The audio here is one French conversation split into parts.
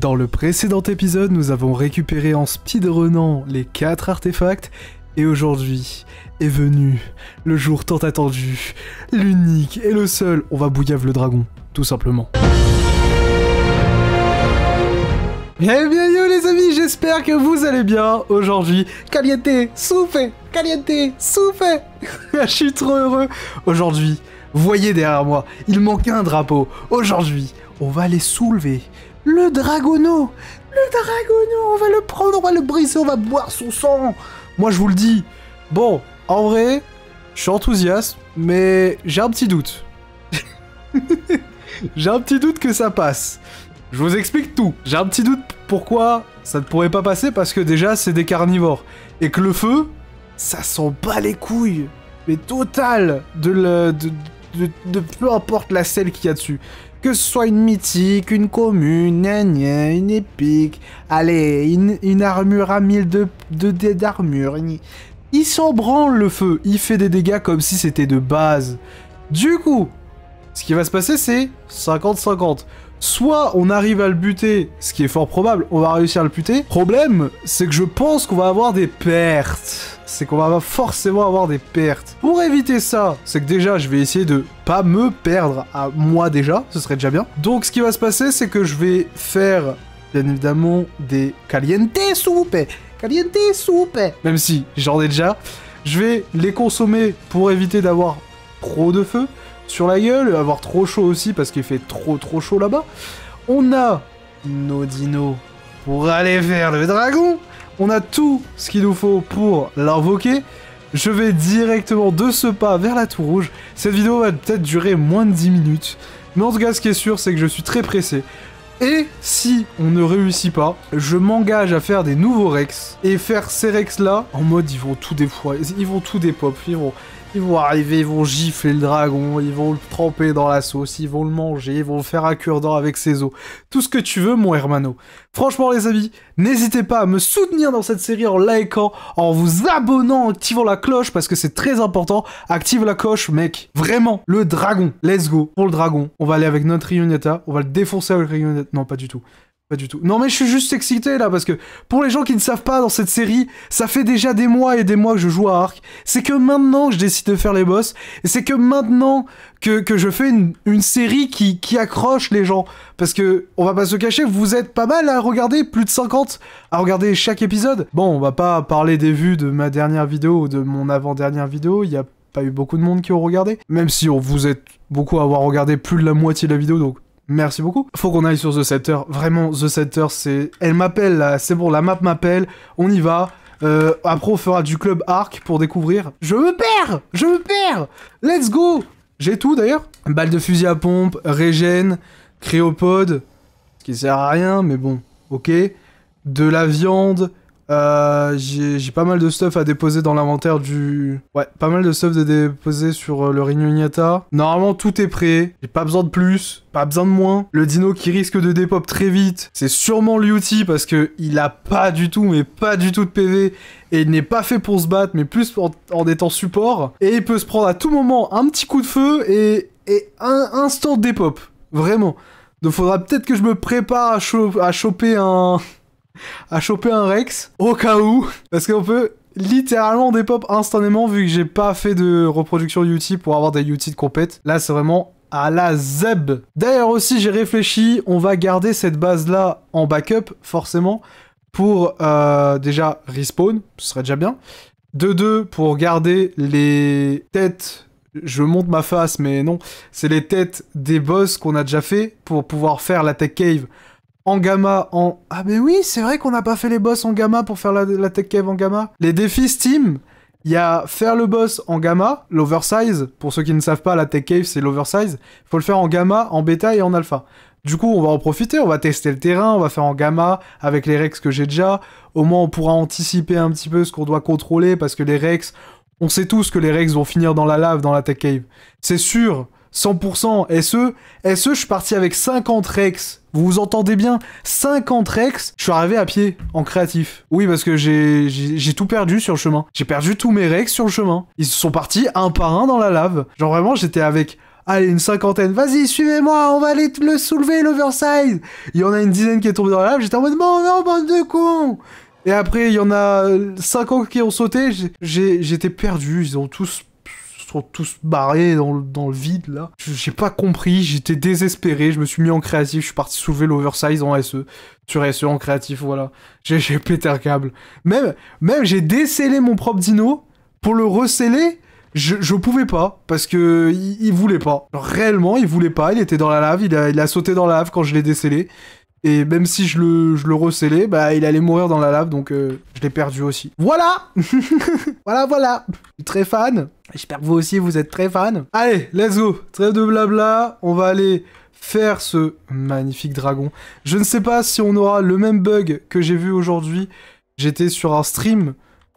Dans le précédent épisode, nous avons récupéré en speedrunnant les 4 artefacts, et aujourd'hui est venu le jour tant attendu, l'unique et le seul, on va bouillave le dragon, tout simplement. Eh bien les amis, j'espère que vous allez bien aujourd'hui. Caliente, souffle, caliente, souffle. Je suis trop heureux. Aujourd'hui, voyez derrière moi, il manque un drapeau. Aujourd'hui, on va les soulever. Le Dragono Le Dragono On va le prendre, on va le briser, on va boire son sang Moi, je vous le dis. Bon, en vrai, je suis enthousiaste, mais j'ai un petit doute. j'ai un petit doute que ça passe. Je vous explique tout. J'ai un petit doute pourquoi ça ne pourrait pas passer, parce que déjà, c'est des carnivores. Et que le feu, ça sent pas les couilles. Mais total de, le, de, de, peu importe la selle qu'il y a dessus. Que ce soit une mythique, une commune, une, épique, allez, une, armure à 1000 de, d'armure. Il s'en le feu, il fait des dégâts comme si c'était de base. Du coup, ce qui va se passer c'est 50-50. Soit on arrive à le buter, ce qui est fort probable, on va réussir à le buter. Problème, c'est que je pense qu'on va avoir des pertes. C'est qu'on va forcément avoir des pertes. Pour éviter ça, c'est que déjà, je vais essayer de pas me perdre à moi déjà. Ce serait déjà bien. Donc, ce qui va se passer, c'est que je vais faire, bien évidemment, des caliente soupe. Caliente soupe. Même si j'en ai déjà. Je vais les consommer pour éviter d'avoir trop de feu sur la gueule, avoir trop chaud aussi parce qu'il fait trop trop chaud là-bas. On a nos dinos pour aller vers le dragon. On a tout ce qu'il nous faut pour l'invoquer. Je vais directement de ce pas vers la tour rouge. Cette vidéo va peut-être durer moins de 10 minutes. Mais en tout cas, ce qui est sûr, c'est que je suis très pressé. Et si on ne réussit pas, je m'engage à faire des nouveaux Rex. Et faire ces Rex là, en mode ils vont tout fois, ils vont tout puis ils vont, ils vont arriver, ils vont gifler le dragon, ils vont le tremper dans la sauce, ils vont le manger, ils vont le faire à cure-dent avec ses os. Tout ce que tu veux, mon hermano. Franchement, les amis, n'hésitez pas à me soutenir dans cette série en likant, en vous abonnant, en activant la cloche, parce que c'est très important. Active la cloche, mec. Vraiment, le dragon. Let's go. Pour le dragon, on va aller avec notre Rionetta, on va le défoncer avec Rionetta. Non, pas du tout. Pas du tout. Non mais je suis juste excité là parce que pour les gens qui ne savent pas dans cette série, ça fait déjà des mois et des mois que je joue à Arc. C'est que maintenant que je décide de faire les boss et c'est que maintenant que, je fais une, série qui, qui, accroche les gens. Parce que on va pas se cacher, vous êtes pas mal à regarder, plus de 50 à regarder chaque épisode. Bon, on va pas parler des vues de ma dernière vidéo ou de mon avant-dernière vidéo, il y a pas eu beaucoup de monde qui ont regardé. Même si on vous êtes beaucoup à avoir regardé plus de la moitié de la vidéo, donc Merci beaucoup. Faut qu'on aille sur The Setter. Vraiment, The Setter, c'est... Elle m'appelle, là. C'est bon, la map m'appelle. On y va. Euh, après, on fera du club arc pour découvrir. Je me perds Je me perds Let's go J'ai tout, d'ailleurs. Balle de fusil à pompe, régène, créopode, qui sert à rien, mais bon, ok. De la viande, euh, j'ai pas mal de stuff à déposer dans l'inventaire du... Ouais, pas mal de stuff à déposer sur euh, le Rignoniata. Normalement, tout est prêt. J'ai pas besoin de plus, pas besoin de moins. Le dino qui risque de dépop très vite, c'est sûrement Liuti parce que il a pas du tout, mais pas du tout de PV. Et il n'est pas fait pour se battre, mais plus en, en étant support. Et il peut se prendre à tout moment un petit coup de feu et, et un instant de dépop. Vraiment. Donc faudra peut-être que je me prépare à choper un à choper un Rex au cas où, parce qu'on peut littéralement dépop instantanément vu que j'ai pas fait de reproduction UT pour avoir des UT de compète. Là, c'est vraiment à la zeb. D'ailleurs aussi, j'ai réfléchi, on va garder cette base-là en backup, forcément, pour euh, déjà respawn, ce serait déjà bien. De deux, pour garder les têtes je monte ma face, mais non, c'est les têtes des boss qu'on a déjà fait pour pouvoir faire la tech cave en gamma en... Ah mais oui, c'est vrai qu'on n'a pas fait les boss en gamma pour faire la, la tech cave en gamma. Les défis Steam, il y a faire le boss en gamma, l'oversize. Pour ceux qui ne savent pas, la tech cave c'est l'oversize. Faut le faire en gamma, en bêta et en alpha. Du coup, on va en profiter, on va tester le terrain, on va faire en gamma avec les Rex que j'ai déjà. Au moins, on pourra anticiper un petit peu ce qu'on doit contrôler parce que les Rex, on sait tous que les Rex vont finir dans la lave dans la tech cave. C'est sûr, 100% SE. SE, je suis parti avec 50 Rex. Vous vous entendez bien 50 Rex, je suis arrivé à pied, en créatif. Oui, parce que j'ai tout perdu sur le chemin. J'ai perdu tous mes Rex sur le chemin. Ils se sont partis un par un dans la lave. Genre vraiment, j'étais avec... Allez, une cinquantaine. Vas-y, suivez-moi, on va aller le soulever, l'oversize. Il y en a une dizaine qui est tombée dans la lave. J'étais en mode, non, non, bande de cons. Et après, il y en a 50 euh, qui ont sauté. J'étais perdu. Ils ont tous sont tous barrés dans le, dans le vide là. J'ai pas compris, j'étais désespéré, je me suis mis en créatif, je suis parti soulever l'oversize en SE, sur SE en créatif, voilà. J'ai pété un câble. Même, même j'ai décélé mon propre dino pour le receller. Je, je pouvais pas parce que il, voulait pas. Réellement, il voulait pas. Il était dans la lave. Il a, il a sauté dans la lave quand je l'ai décélé Et même si je le, je le recellais, bah, il allait mourir dans la lave, donc euh, je l'ai perdu aussi. Voilà Voilà, voilà très fan J'espère que vous aussi, vous êtes très fan. Allez, let's go Très de blabla, on va aller faire ce magnifique dragon. Je ne sais pas si on aura le même bug que j'ai vu aujourd'hui. J'étais sur un stream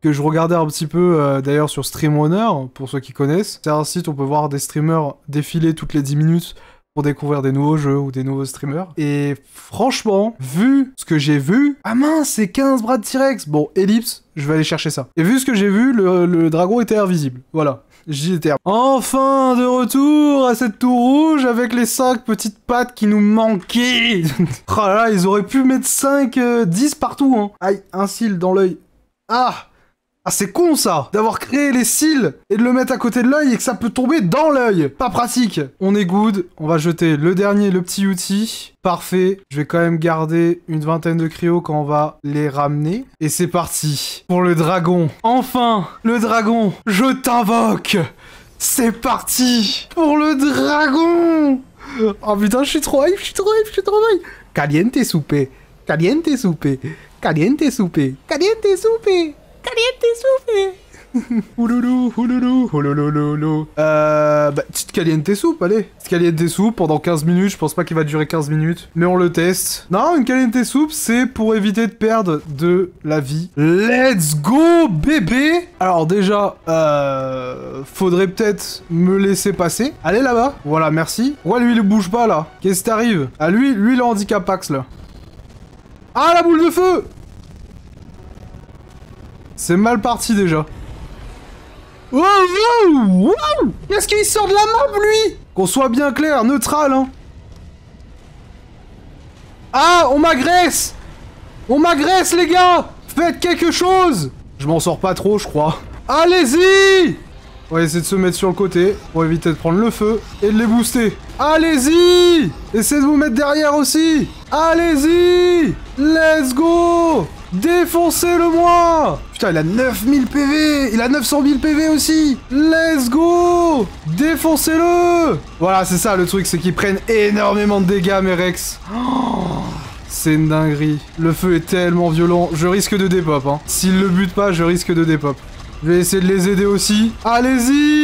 que je regardais un petit peu euh, d'ailleurs sur Honor pour ceux qui connaissent. C'est un site où on peut voir des streamers défiler toutes les 10 minutes pour découvrir des nouveaux jeux ou des nouveaux streamers. Et franchement, vu ce que j'ai vu, ah mince, c'est 15 bras de T-Rex. Bon, ellipse, je vais aller chercher ça. Et vu ce que j'ai vu, le, dragon était invisible. Voilà. J'y Enfin, de retour à cette tour rouge avec les 5 petites pattes qui nous manquaient. oh là là, ils auraient pu mettre 5, 10 euh, partout. Hein. Aïe, un cil dans l'œil. Ah ah, c'est con ça D'avoir créé les cils et de le mettre à côté de l'œil et que ça peut tomber dans l'œil Pas pratique On est good, on va jeter le dernier, le petit outil. Parfait, je vais quand même garder une vingtaine de cryos quand on va les ramener. Et c'est parti pour le dragon. Enfin, le dragon, je t'invoque C'est parti pour le dragon Oh putain, je suis trop hype, je suis trop hype, je suis trop hype Caliente supe caliente supe caliente supe caliente soupé caliente soupe. Ouloulou, ouloulou, oulouloulou Euh, bah, petite caliente soupe, allez. Petite caliente soupe pendant 15 minutes, je pense pas qu'il va durer 15 minutes. Mais on le teste. Non, une caliente soupe, c'est pour éviter de perdre de la vie. Let's go, bébé Alors déjà, euh, faudrait peut-être me laisser passer. Allez là-bas. Voilà, merci. Ouais, lui, il bouge pas, là. Qu'est-ce qui t'arrive Ah, lui, lui, le handicap axe, là. Ah, la boule de feu c'est mal parti déjà. Qu'est-ce qu'il sort de la map, lui Qu'on soit bien clair, neutral, hein Ah, on m'agresse On m'agresse, les gars Faites quelque chose Je m'en sors pas trop, je crois. Allez-y On va essayer de se mettre sur le côté pour éviter de prendre le feu et de les booster. Allez-y Essayez de vous mettre derrière aussi Allez-y Let's go Défoncez-le-moi Putain, il a 9000 PV Il a 900 000 PV aussi Let's go Défoncez-le Voilà, c'est ça le truc, c'est qu'ils prennent énormément de dégâts, mes Rex. Oh. c'est une dinguerie. Le feu est tellement violent. Je risque de dépop, hein. S'il le bute pas, je risque de dépop. Je vais essayer de les aider aussi. Allez-y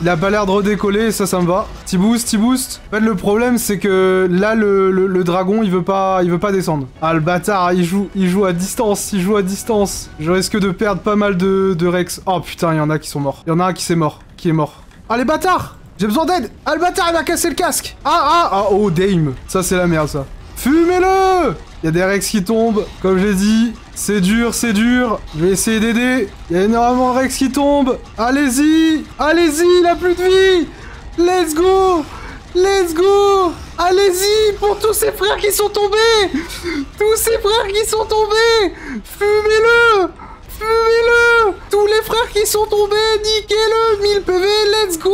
il a pas l'air de redécoller, ça, ça me va. Petit boost, petit boost. En fait, le problème, c'est que là, le, dragon, il veut pas il veut pas descendre. Ah, bâtard, il joue, il joue à distance, il joue à distance. Je risque de perdre pas mal de, Rex. Oh, putain, il y en a qui sont morts. Il y en a un qui s'est mort, qui est mort. Ah, les bâtards J'ai besoin d'aide Ah, bâtard, il a cassé le casque Ah, ah, ah, oh, dame Ça, c'est la merde, ça. Fumez-le Il y a des Rex qui tombent, comme j'ai dit. C'est dur, c'est dur. Je vais essayer d'aider. Il y a énormément de Rex qui tombent. Allez-y Allez-y, il a plus de vie Let's go Let's go Allez-y pour tous ces frères qui sont tombés Tous ces frères qui sont tombés Fumez-le Fumez-le Tous les frères qui sont tombés, niquez-le 1000 PV, let's go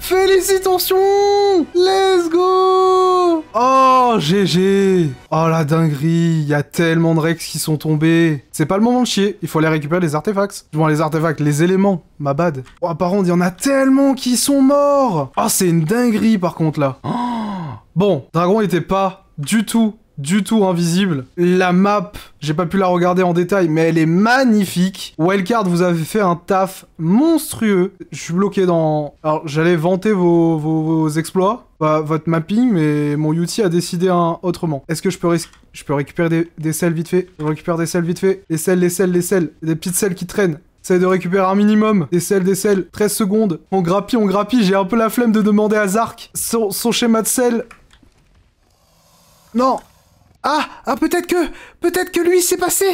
Félicitations Let's go Oh, GG Oh la dinguerie Il y a tellement de Rex qui sont tombés C'est pas le moment de chier, il faut aller récupérer les artefacts. Je Bon, les artefacts, les éléments, ma bad. Oh, par il y en a tellement qui sont morts Oh, c'est une dinguerie par contre là Bon, Dragon était pas du tout du tout invisible. La map, j'ai pas pu la regarder en détail, mais elle est magnifique. Wildcard, vous avez fait un taf monstrueux. Je suis bloqué dans... Alors, j'allais vanter vos, exploits, votre mapping, mais mon UT a décidé autrement. Est-ce que je peux, je peux récupérer des, des selles vite fait Je récupère des selles vite fait. Les selles, les selles, les selles. Des petites selles qui traînent. Essaye de récupérer un minimum. Des selles, des selles. 13 secondes. On grappille, on grappille. J'ai un peu la flemme de demander à Zark son, schéma de selles. Non ah Ah peut-être que Peut-être que lui s'est passé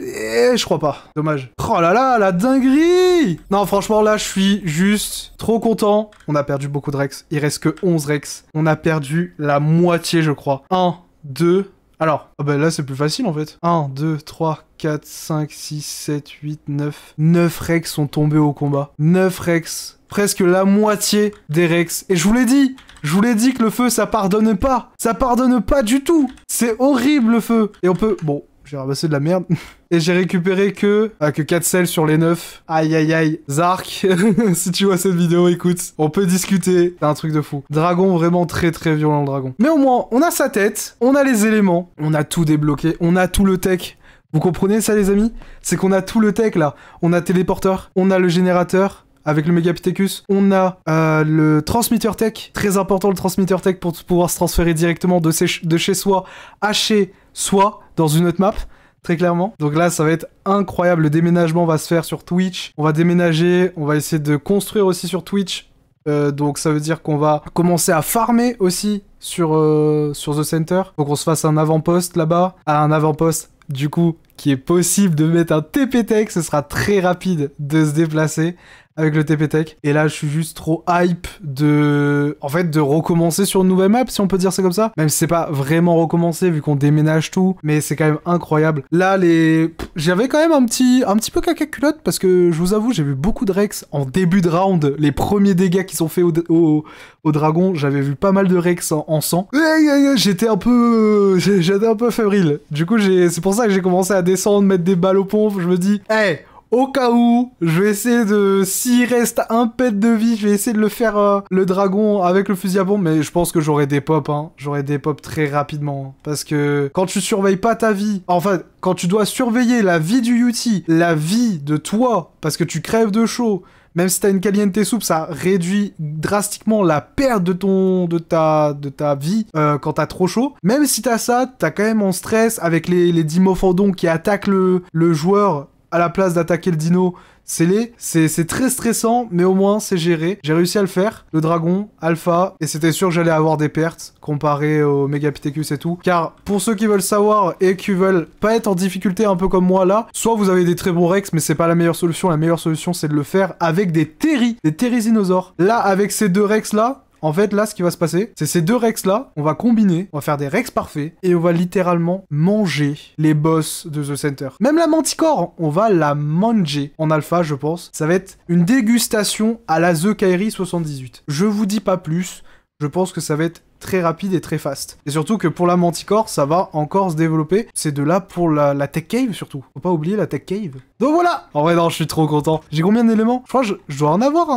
eh, je crois pas. Dommage. Oh là là, la dinguerie Non, franchement, là, je suis juste trop content. On a perdu beaucoup de Rex. Il reste que 11 Rex. On a perdu la moitié, je crois. 1, 2, alors, ah bah là c'est plus facile en fait. 1, 2, 3, 4, 5, 6, 7, 8, 9. 9 Rex sont tombés au combat. 9 Rex. Presque la moitié des Rex. Et je vous l'ai dit Je vous l'ai dit que le feu ça pardonne pas Ça pardonne pas du tout C'est horrible le feu Et on peut... Bon, j'ai bah, ramassé de la merde. Et j'ai récupéré que, ah, que 4 selles sur les 9. Aïe aïe aïe. Zark, si tu vois cette vidéo, écoute, on peut discuter. C'est un truc de fou. Dragon, vraiment très très violent le dragon. Mais au moins, on a sa tête, on a les éléments, on a tout débloqué, on a tout le tech. Vous comprenez ça les amis C'est qu'on a tout le tech là. On a téléporteur, on a le générateur, avec le Megapithecus. On a euh, le transmitter tech, très important le transmitter tech pour pouvoir se transférer directement de, de chez soi à chez soit dans une autre map très clairement. Donc là, ça va être incroyable. Le déménagement va se faire sur Twitch. On va déménager, on va essayer de construire aussi sur Twitch. Euh, donc ça veut dire qu'on va commencer à farmer aussi sur, euh, sur The Center. Donc on se fasse un avant-poste là-bas. Ah, un avant-poste, du coup, qui est possible de mettre un TP-Tech. Ce sera très rapide de se déplacer avec le TP-Tech. Et là, je suis juste trop hype de... En fait, de recommencer sur une nouvelle map, si on peut dire c'est comme ça. Même si c'est pas vraiment recommencer, vu qu'on déménage tout. Mais c'est quand même incroyable. Là, les... J'avais quand même un petit, un petit peu caca culotte, parce que je vous avoue, j'ai vu beaucoup de Rex en début de round. Les premiers dégâts qui sont faits au, au... dragon, j'avais vu pas mal de Rex en, en sang. J'étais un peu... J'étais un peu fébrile. Du coup, c'est pour ça que j'ai commencé à descendre, mettre des balles au pompes, je me dis, Eh, au cas où, je vais essayer de... S'il reste un pet de vie, je vais essayer de le faire, euh, le dragon, avec le fusil à bombe. Mais je pense que j'aurai des pop, hein. J'aurai des pop très rapidement. Hein. Parce que quand tu surveilles pas ta vie... Enfin, quand tu dois surveiller la vie du Yuti, la vie de toi, parce que tu crèves de chaud, même si t'as une caliente soupe, ça réduit drastiquement la perte de ton, de ta, de ta vie euh, quand t'as trop chaud. Même si t'as ça, t'as quand même en stress avec les, les qui attaquent le, le joueur à la place d'attaquer le dino, c'est les, c'est très stressant, mais au moins c'est géré. J'ai réussi à le faire, le dragon, alpha, et c'était sûr que j'allais avoir des pertes comparé au Megapithecus et tout. Car pour ceux qui veulent savoir et qui veulent pas être en difficulté un peu comme moi là, soit vous avez des très bons rex, mais c'est pas la meilleure solution. La meilleure solution c'est de le faire avec des terry, des terry Là, avec ces deux rex là, en fait, là, ce qui va se passer, c'est ces deux Rex là, on va combiner, on va faire des Rex parfaits, et on va littéralement manger les boss de The Center. Même la Manticore, hein, on va la manger en alpha, je pense. Ça va être une dégustation à la The Kairi 78. Je vous dis pas plus, je pense que ça va être très rapide et très fast. Et surtout que pour la Manticore, ça va encore se développer. C'est de là pour la, la Tech Cave surtout. Faut pas oublier la Tech Cave. Donc voilà En vrai, non, je suis trop content. J'ai combien d'éléments Je crois que je, dois en avoir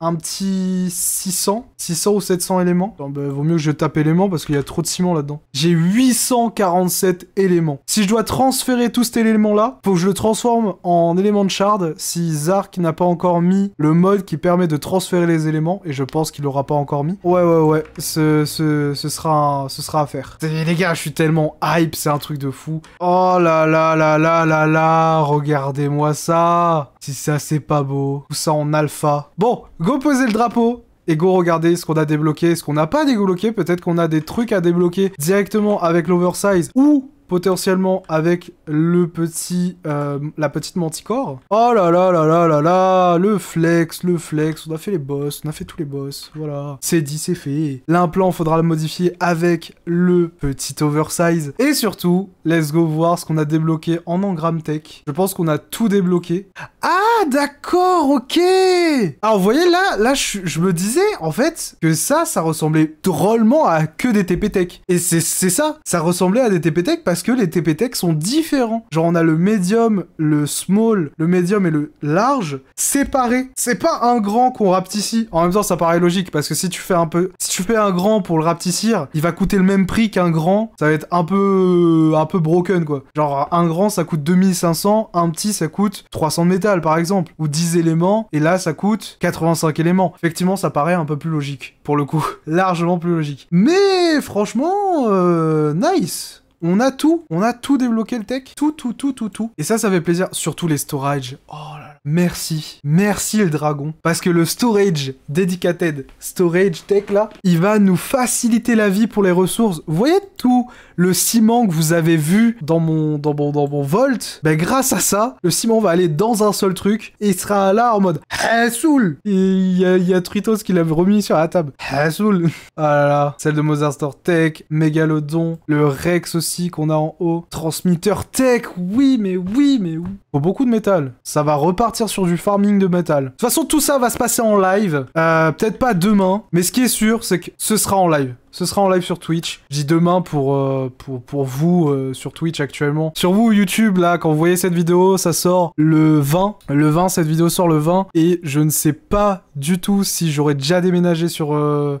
un, petit 600. 600 ou 700 éléments. Non, bah, vaut mieux que je tape éléments parce qu'il y a trop de ciment là-dedans. J'ai 847 éléments. Si je dois transférer tout cet élément-là, faut que je le transforme en élément de shard si Zark n'a pas encore mis le mode qui permet de transférer les éléments. Et je pense qu'il l'aura pas encore mis. Ouais, ouais, ouais. Ce, sera, ce sera à faire. Les gars, je suis tellement hype. C'est un truc de fou. Oh là là là là là là. Regardez moi ça Si ça, c'est pas beau. Tout ça en alpha. Bon, go poser le drapeau et go regarder ce qu'on a débloqué, ce qu'on n'a pas débloqué. Peut-être qu'on a des trucs à débloquer directement avec l'oversize ou potentiellement avec le petit, euh, la petite manticore. Oh là là là là là là, le flex, le flex, on a fait les boss, on a fait tous les boss, voilà. C'est dit, c'est fait. L'implant, faudra le modifier avec le petit oversize. Et surtout, let's go voir ce qu'on a débloqué en engramme tech. Je pense qu'on a tout débloqué. Ah, d'accord, ok Alors, ah, vous voyez, là, là je, je, me disais, en fait, que ça, ça ressemblait drôlement à que des TP tech. Et c'est ça, ça ressemblait à des TP tech parce que les TPTEC sont différents. Genre on a le médium, le small, le médium et le large séparés. C'est pas un grand qu'on rapetissie. En même temps, ça paraît logique parce que si tu fais un peu, si tu fais un grand pour le rapetissir, il va coûter le même prix qu'un grand. Ça va être un peu, un peu broken quoi. Genre un grand ça coûte 2500, un petit ça coûte 300 métal par exemple ou 10 éléments et là ça coûte 85 éléments. Effectivement, ça paraît un peu plus logique pour le coup, largement plus logique. Mais franchement, euh, nice. On a tout, on a tout débloqué le tech, tout, tout, tout, tout, tout. Et ça, ça fait plaisir. Surtout les storages. Oh là Merci, merci le dragon, parce que le storage dedicated, storage tech là, il va nous faciliter la vie pour les ressources. Vous voyez tout le ciment que vous avez vu dans mon, dans mon, dans mon volt Ben grâce à ça, le ciment va aller dans un seul truc et il sera là en mode hey, eh, soul. Il y a, y Tritos qui l'a remis sur la table. Hey, eh, soul. Ah là là, celle de Mozart Store Tech, Mégalodon, le Rex aussi qu'on a en haut, transmitter Tech. Oui, mais oui, mais où faut beaucoup de métal, ça va repartir sur du farming de métal. De toute façon, tout ça va se passer en live. Euh, peut-être pas demain, mais ce qui est sûr, c'est que ce sera en live. Ce sera en live sur Twitch. dis demain pour, euh, pour, vous euh, sur Twitch actuellement. Sur vous, YouTube, là, quand vous voyez cette vidéo, ça sort le 20. Le 20, cette vidéo sort le 20. Et je ne sais pas du tout si j'aurais déjà déménagé sur,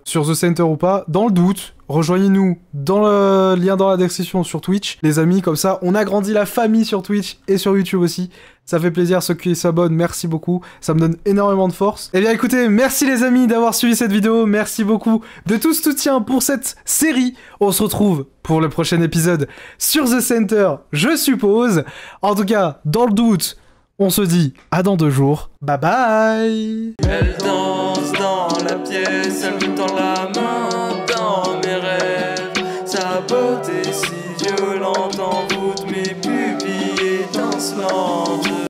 sur The Center ou pas. Dans le doute, rejoignez-nous dans le lien dans la description sur Twitch. Les amis, comme ça, on agrandit la famille sur Twitch et sur YouTube aussi. Ça fait plaisir ceux qui s'abonnent, merci beaucoup, ça me donne énormément de force. Eh bien écoutez, merci les amis d'avoir suivi cette vidéo, merci beaucoup de tout ce soutien pour cette série. On se retrouve pour le prochain épisode sur The Center, je suppose. En tout cas, dans le doute, on se dit à dans deux jours. Bye bye Elle danse dans la pièce, elle tend la main, dans mes rêves. Sa beauté si violente mes pupilles